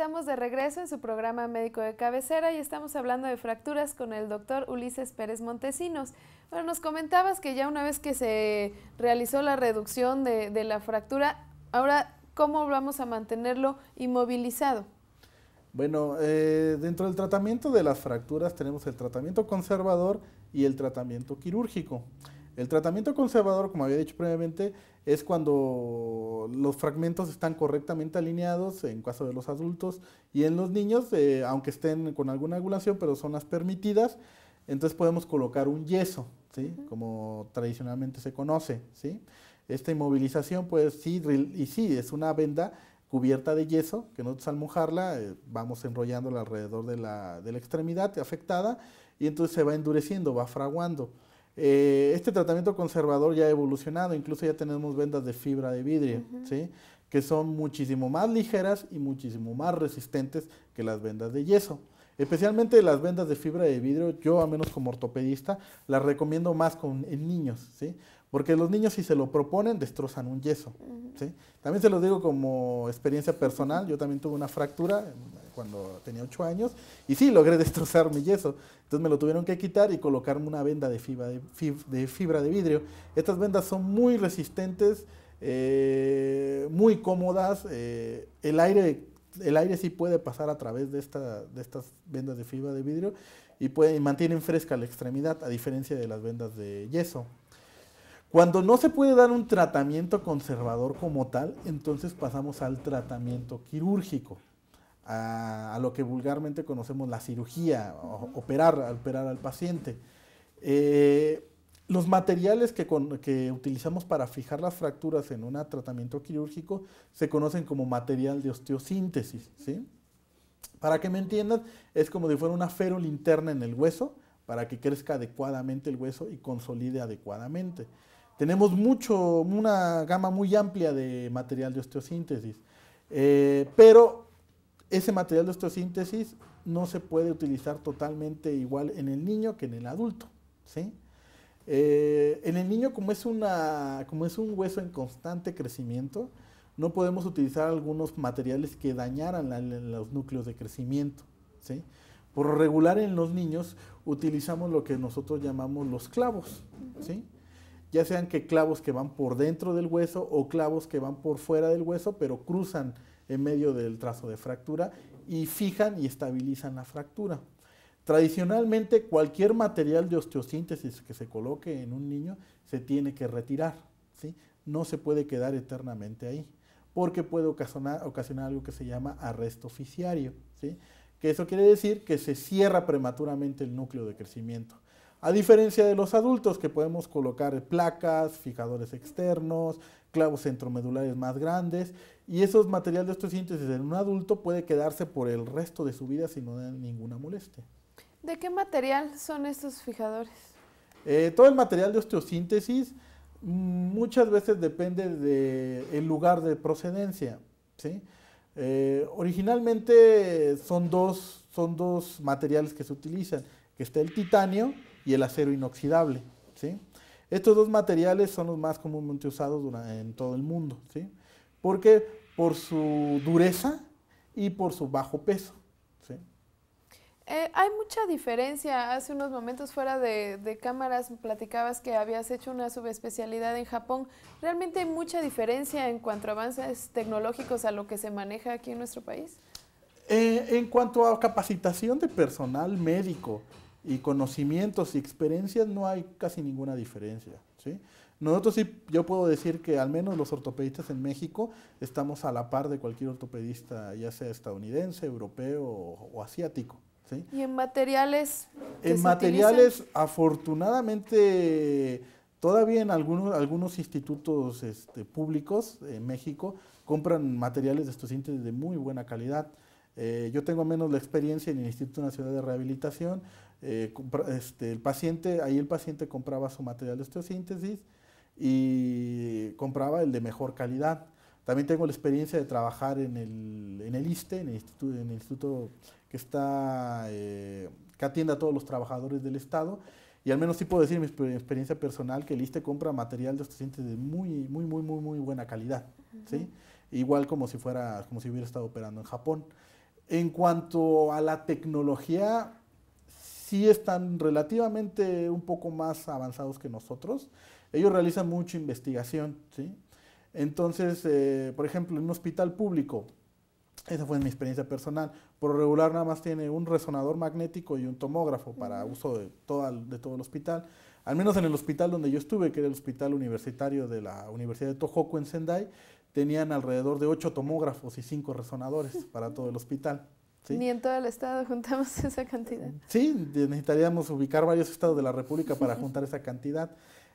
estamos de regreso en su programa médico de cabecera y estamos hablando de fracturas con el doctor Ulises Pérez Montesinos. Bueno, nos comentabas que ya una vez que se realizó la reducción de, la fractura, ahora, ¿cómo vamos a mantenerlo inmovilizado? Bueno, eh, dentro del tratamiento de las fracturas tenemos el tratamiento conservador y el tratamiento quirúrgico. El tratamiento conservador, como había dicho previamente, es cuando los fragmentos están correctamente alineados en caso de los adultos y en los niños, eh, aunque estén con alguna angulación, pero son las permitidas, entonces podemos colocar un yeso, ¿sí? como tradicionalmente se conoce. ¿sí? Esta inmovilización, pues sí, y sí, es una venda cubierta de yeso, que nosotros al mojarla eh, vamos enrollándola alrededor de la extremidad afectada y entonces se va endureciendo, va fraguando. Eh, este tratamiento conservador ya ha evolucionado, incluso ya tenemos vendas de fibra de vidrio, ¿sí? que son muchísimo más ligeras y muchísimo más resistentes que las vendas de yeso. Especialmente las vendas de fibra de vidrio, yo a menos como ortopedista, las recomiendo más con, en niños, ¿sí? Porque los niños si se lo proponen, destrozan un yeso, También se lo digo como experiencia personal, yo también tuve una fractura cuando tenía 8 años y sí, logré destrozar mi yeso. Entonces me lo tuvieron que quitar y colocarme una venda de fibra de, vidrio. Estas vendas son muy resistentes, eh, muy cómodas. Eh, el, aire, el aire sí puede pasar a través de, estas vendas de fibra de vidrio y mantienen fresca la extremidad a diferencia de las vendas de yeso. Cuando no se puede dar un tratamiento conservador como tal, entonces pasamos al tratamiento quirúrgico a, lo que vulgarmente conocemos la cirugía, operar, operar al paciente. Eh, los materiales que, utilizamos para fijar las fracturas en un tratamiento quirúrgico se conocen como material de osteosíntesis. Para que me entiendas, es como si fuera una férula interna en el hueso para que crezca adecuadamente el hueso y consolide adecuadamente. Tenemos mucho, una gama muy amplia de material de osteosíntesis, eh, pero ese material de osteosíntesis no se puede utilizar totalmente igual en el niño que en el adulto. ¿sí? Eh, en el niño, como es, una, como es un hueso en constante crecimiento, no podemos utilizar algunos materiales que dañaran los núcleos de crecimiento. ¿sí? Por regular en los niños utilizamos lo que nosotros llamamos los clavos. ¿sí? Ya sean que clavos que van por dentro del hueso o clavos que van por fuera del hueso, pero cruzan en medio del trazo de fractura y fijan y estabilizan la fractura. Tradicionalmente, cualquier material de osteosíntesis que se coloque en un niño se tiene que retirar, ¿sí? no se puede quedar eternamente ahí, porque puede ocasionar, ocasionar algo que se llama arresto oficiario que eso quiere decir que se cierra prematuramente el núcleo de crecimiento. A diferencia de los adultos que podemos colocar placas, fijadores externos, clavos centromedulares más grandes, y esos materiales de osteosíntesis en un adulto puede quedarse por el resto de su vida sin no ninguna molestia. ¿De qué material son estos fijadores? Eh, todo el material de osteosíntesis mm, muchas veces depende del lugar de procedencia. Eh, originalmente son dos, son dos materiales que se utilizan, que está el titanio y el acero inoxidable. ¿sí? Estos dos materiales son los más comúnmente usados en todo el mundo, ¿sí? Porque por su dureza y por su bajo peso. ¿sí? Eh, hay mucha diferencia. Hace unos momentos fuera de, cámaras platicabas que habías hecho una subespecialidad en Japón. ¿Realmente hay mucha diferencia en cuanto a avances tecnológicos a lo que se maneja aquí en nuestro país? Eh, en cuanto a capacitación de personal médico y conocimientos y experiencias no hay casi ninguna diferencia. Nosotros sí, yo puedo decir que al menos los ortopedistas en México estamos a la par de cualquier ortopedista, ya sea estadounidense, europeo o, asiático. ¿Y en materiales? en materiales, afortunadamente, todavía en algunos, algunos institutos este, públicos en México compran materiales de estos de muy buena calidad. Eh, yo tengo menos la experiencia en el Instituto Nacional de Rehabilitación. Eh, este, el paciente, ahí el paciente compraba su material de osteosíntesis y compraba el de mejor calidad. También tengo la experiencia de trabajar en el, en ISTE, en el instituto, que, está, eh, que atiende a todos los trabajadores del Estado. Y al menos sí puedo decir mi experiencia personal que el ISTE compra material de osteosíntesis de muy, muy, muy, muy, muy buena calidad. Igual como si, fuera, como si hubiera estado operando en Japón. En cuanto a la tecnología, sí están relativamente un poco más avanzados que nosotros. Ellos realizan mucha investigación, ¿sí? Entonces, eh, por ejemplo, en un hospital público, esa fue mi experiencia personal, por regular nada más tiene un resonador magnético y un tomógrafo para uso de todo el hospital. Al menos en el hospital donde yo estuve, que era el hospital universitario de la Universidad de Tohoku en Sendai, tenían alrededor de ocho tomógrafos y cinco resonadores para todo el hospital. Ni en todo el estado juntamos esa cantidad. Sí, necesitaríamos ubicar varios estados de la República para juntar esa cantidad.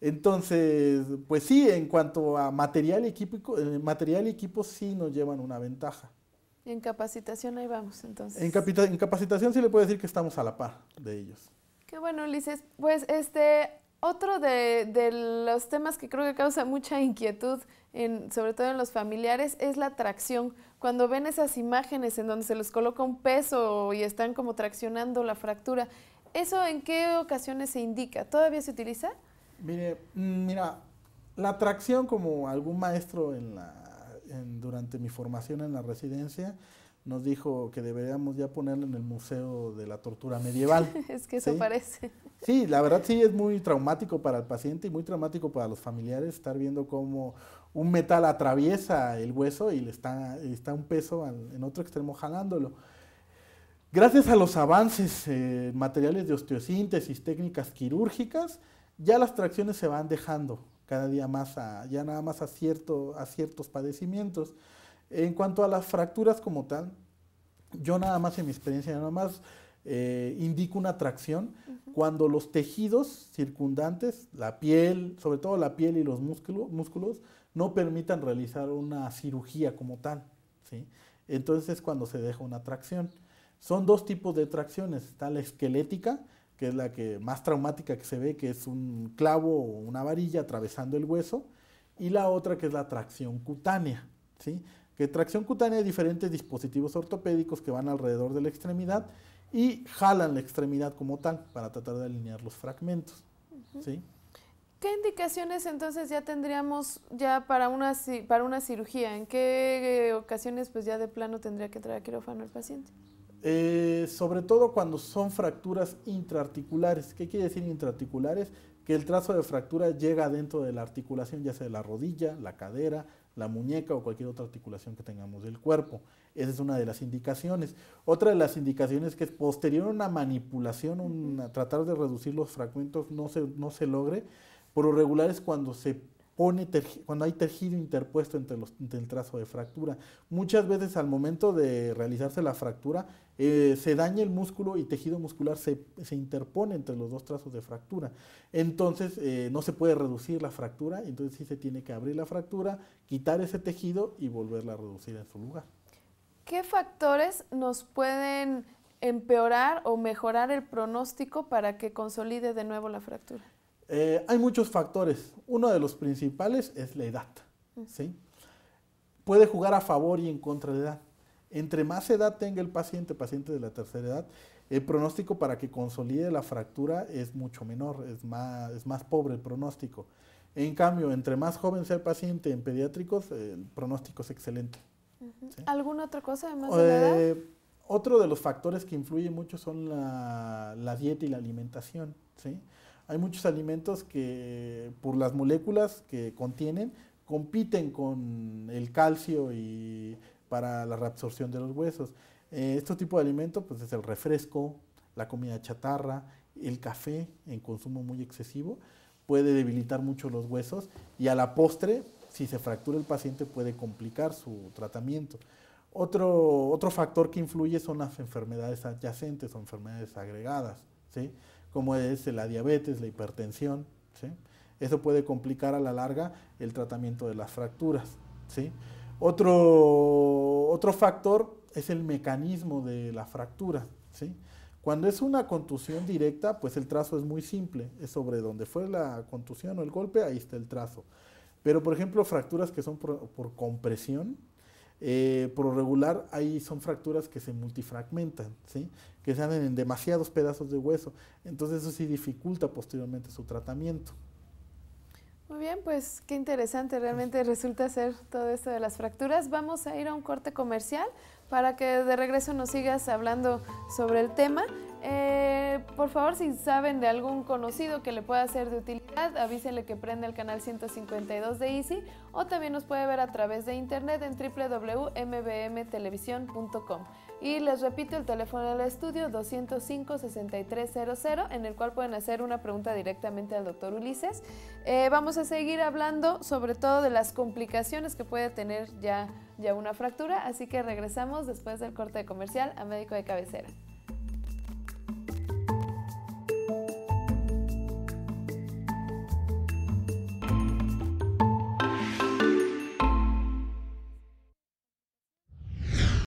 Entonces, pues sí, en cuanto a material y equipo, eh, material y equipo sí nos llevan una ventaja. En capacitación ahí vamos, entonces. En, en capacitación sí le puedo decir que estamos a la par de ellos. Qué bueno, Ulises. Pues este, otro de, los temas que creo que causa mucha inquietud, sobre todo en los familiares, es la tracción. Cuando ven esas imágenes en donde se les coloca un peso y están como traccionando la fractura, ¿eso en qué ocasiones se indica? ¿Todavía se utiliza? Mire, mm, mira, la tracción, como algún maestro durante mi formación en la residencia, nos dijo que deberíamos ya ponerlo en el Museo de la Tortura Medieval. es que eso parece. Sí, la verdad sí es muy traumático para el paciente y muy traumático para los familiares estar viendo cómo un metal atraviesa el hueso y le está, un peso en otro extremo jalándolo. Gracias a los avances materiales de osteosíntesis, técnicas quirúrgicas, ya las tracciones se van dejando cada día más, ya nada más a, cierto, a ciertos padecimientos. En cuanto a las fracturas como tal, yo nada más en mi experiencia, nada más eh, indico una tracción cuando los tejidos circundantes, la piel, sobre todo la piel y los músculos, no permitan realizar una cirugía como tal. ¿sí? Entonces es cuando se deja una tracción. Son dos tipos de tracciones, está la esquelética, que es la que más traumática que se ve, que es un clavo o una varilla atravesando el hueso, y la otra que es la tracción cutánea, ¿sí? que tracción cutánea de diferentes dispositivos ortopédicos que van alrededor de la extremidad y jalan la extremidad como tal para tratar de alinear los fragmentos. ¿sí? ¿Qué indicaciones entonces ya tendríamos ya para una, para una cirugía? ¿En qué eh, ocasiones pues ya de plano tendría que traer quirófano el paciente? Eh, sobre todo cuando son fracturas intraarticulares. ¿Qué quiere decir intraarticulares? Que el trazo de fractura llega dentro de la articulación, ya sea de la rodilla, la cadera, la muñeca o cualquier otra articulación que tengamos del cuerpo. Esa es una de las indicaciones. Otra de las indicaciones que es posterior a una manipulación, tratar de reducir los fragmentos no se, no se logre, por lo regular es cuando se cuando hay tejido interpuesto entre, los, el trazo de fractura. Muchas veces al momento de realizarse la fractura eh, se daña el músculo y tejido muscular se, se, interpone entre los dos trazos de fractura. Entonces eh, no se puede reducir la fractura, entonces sí se tiene que abrir la fractura, quitar ese tejido y volverla a reducir en su lugar. ¿Qué factores nos pueden empeorar o mejorar el pronóstico para que consolide de nuevo la fractura? Eh, hay muchos factores. Uno de los principales es la edad. ¿sí? Puede jugar a favor y en contra de edad. Entre más edad tenga el paciente, paciente de la tercera edad, el pronóstico para que consolide la fractura es mucho menor, es más, pobre el pronóstico. En cambio, entre más joven sea el paciente en pediátricos, el pronóstico es excelente. ¿Alguna otra cosa además de edad? Eh, otro de los factores que influye mucho son la, dieta y la alimentación hay muchos alimentos que por las moléculas que contienen compiten con el calcio y para la reabsorción de los huesos. Eh, este tipo de alimentos pues es el refresco, la comida chatarra, el café en consumo muy excesivo puede debilitar mucho los huesos y a la postre, si se fractura el paciente, puede complicar su tratamiento. Otro, otro factor que influye son las enfermedades adyacentes o enfermedades agregadas. ¿sí? como es la diabetes, la hipertensión. Eso puede complicar a la larga el tratamiento de las fracturas. ¿sí? Otro, factor es el mecanismo de la fractura. Cuando es una contusión directa, pues el trazo es muy simple, es sobre donde fue la contusión o el golpe, ahí está el trazo. Pero por ejemplo, fracturas que son por compresión, eh, por regular ahí son fracturas que se multifragmentan, que se dan en demasiados pedazos de hueso. Entonces eso sí dificulta posteriormente su tratamiento. Muy bien, pues qué interesante realmente resulta ser todo esto de las fracturas. Vamos a ir a un corte comercial para que de regreso nos sigas hablando sobre el tema. Eh, por favor, si saben de algún conocido que le pueda ser de utilidad, avísenle que prenda el canal 152 de Easy o también nos puede ver a través de internet en www.mbmtelevisión.com. Y les repito el teléfono del estudio 205-6300 en el cual pueden hacer una pregunta directamente al doctor Ulises. Eh, vamos a seguir hablando sobre todo de las complicaciones que puede tener ya, ya una fractura, así que regresamos después del corte comercial a médico de cabecera.